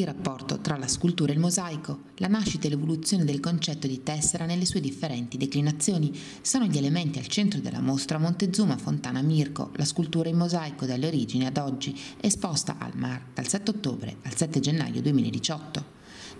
il rapporto tra la scultura e il mosaico, la nascita e l'evoluzione del concetto di tessera nelle sue differenti declinazioni sono gli elementi al centro della mostra Montezuma Fontana Mirko, la scultura in mosaico dalle origini ad oggi, esposta al MAR dal 7 ottobre al 7 gennaio 2018.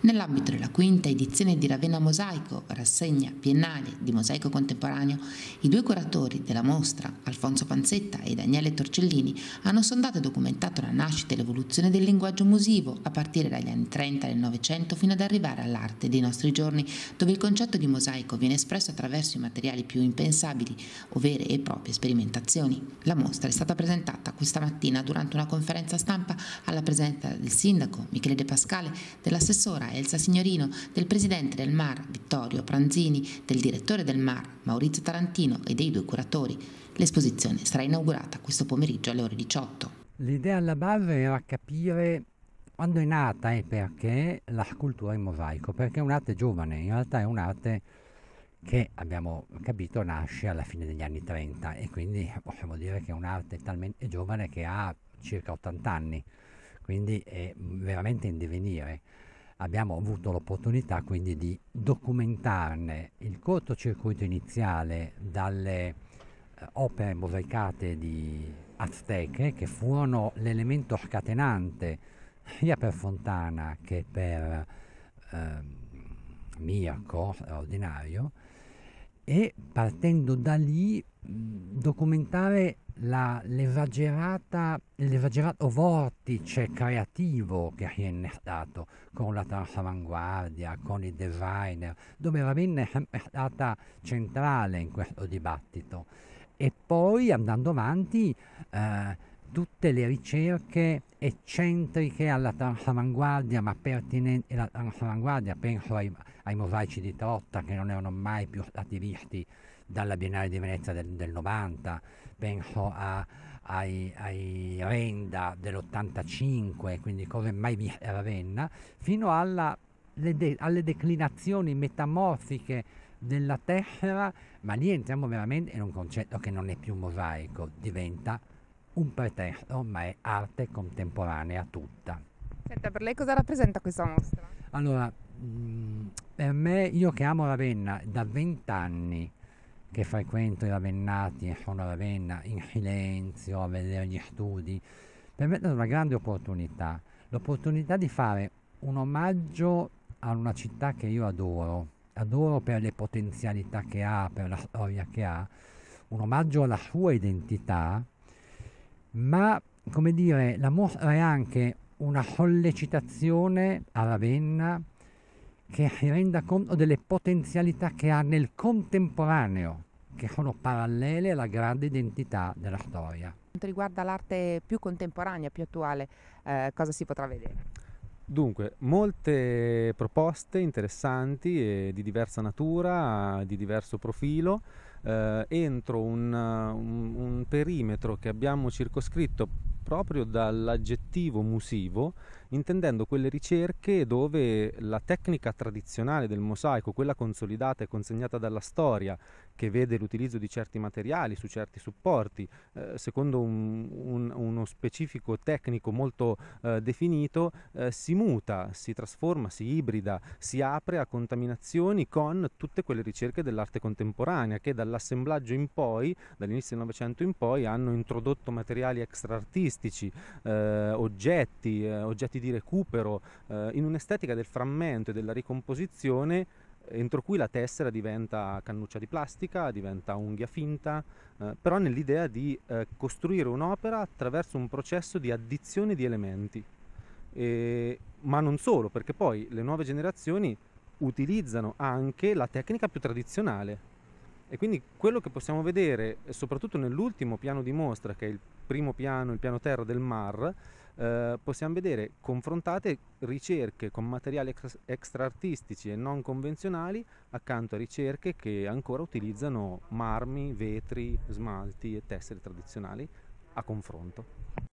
Nell'ambito della quinta edizione di Ravenna Mosaico, rassegna biennale di mosaico contemporaneo, i due curatori della mostra, Alfonso Panzetta e Daniele Torcellini, hanno sondato e documentato la nascita e l'evoluzione del linguaggio musivo a partire dagli anni 30 del Novecento fino ad arrivare all'arte dei nostri giorni, dove il concetto di mosaico viene espresso attraverso i materiali più impensabili, ovvero e proprie sperimentazioni. La mostra è stata presentata questa mattina durante una conferenza stampa alla presenza del sindaco Michele De Pascale, dell'assessora Elsa Signorino, del presidente del MAR Vittorio Pranzini, del direttore del MAR Maurizio Tarantino e dei due curatori. L'esposizione sarà inaugurata questo pomeriggio alle ore 18. L'idea alla base era capire quando è nata e perché la scultura in mosaico, perché è un'arte giovane, in realtà è un'arte che abbiamo capito nasce alla fine degli anni 30 e quindi possiamo dire che è un'arte talmente giovane che ha circa 80 anni, quindi è veramente in divenire abbiamo avuto l'opportunità quindi di documentarne il cortocircuito iniziale dalle eh, opere mosaicate di azteche che furono l'elemento scatenante sia per Fontana che per eh, Mirko straordinario e partendo da lì documentare la, l'esagerata, l'esagerato vortice creativo che è stato con la transavanguardia, con i designer, dove Ramin è sempre stata centrale in questo dibattito. E poi andando avanti eh, tutte le ricerche eccentriche alla transavanguardia, ma pertinenti alla transavanguardia, penso ai, ai mosaici di Trotta che non erano mai più stati visti dalla Biennale di Venezia del, del 90, penso a, ai, ai, Renda dell'85, quindi cose mai viste a Ravenna, fino alla, de, alle declinazioni metamorfiche della tessera, ma lì entriamo veramente in un concetto che non è più mosaico, diventa un pretesto, ma è arte contemporanea tutta. Senta, per lei cosa rappresenta questa mostra? Allora, mm, per me, io che amo Ravenna da vent'anni, che frequento i ravennati e sono a Ravenna in silenzio a vedere gli studi, per me è una grande opportunità, l'opportunità di fare un omaggio a una città che io adoro, adoro per le potenzialità che ha, per la storia che ha, un omaggio alla sua identità, ma come dire, la mostra è anche una sollecitazione a Ravenna che si renda conto delle potenzialità che ha nel contemporaneo, che sono parallele alla grande identità della storia. Per quanto riguarda l'arte più contemporanea, più attuale, eh, cosa si potrà vedere? Dunque, molte proposte interessanti di diversa natura, di diverso profilo, eh, entro un, un, un perimetro che abbiamo circoscritto proprio dall'aggettivo musivo intendendo quelle ricerche dove la tecnica tradizionale del mosaico, quella consolidata e consegnata dalla storia, che vede l'utilizzo di certi materiali su certi supporti, eh, secondo un, un, uno specifico tecnico molto eh, definito, eh, si muta, si trasforma, si ibrida, si apre a contaminazioni con tutte quelle ricerche dell'arte contemporanea che dall'assemblaggio in poi, dall'inizio del Novecento in poi, hanno introdotto materiali extraartistici, eh, oggetti, eh, oggetti strumenti di recupero, eh, in un'estetica del frammento e della ricomposizione entro cui la tessera diventa cannuccia di plastica, diventa unghia finta, eh, però nell'idea di eh, costruire un'opera attraverso un processo di addizione di elementi. E, ma non solo, perché poi le nuove generazioni utilizzano anche la tecnica più tradizionale, e quindi quello che possiamo vedere, soprattutto nell'ultimo piano di mostra, che è il primo piano, il piano terra del Mar, eh, possiamo vedere confrontate ricerche con materiali ex- extraartistici e non convenzionali accanto a ricerche che ancora utilizzano marmi, vetri, smalti e tessere tradizionali a confronto.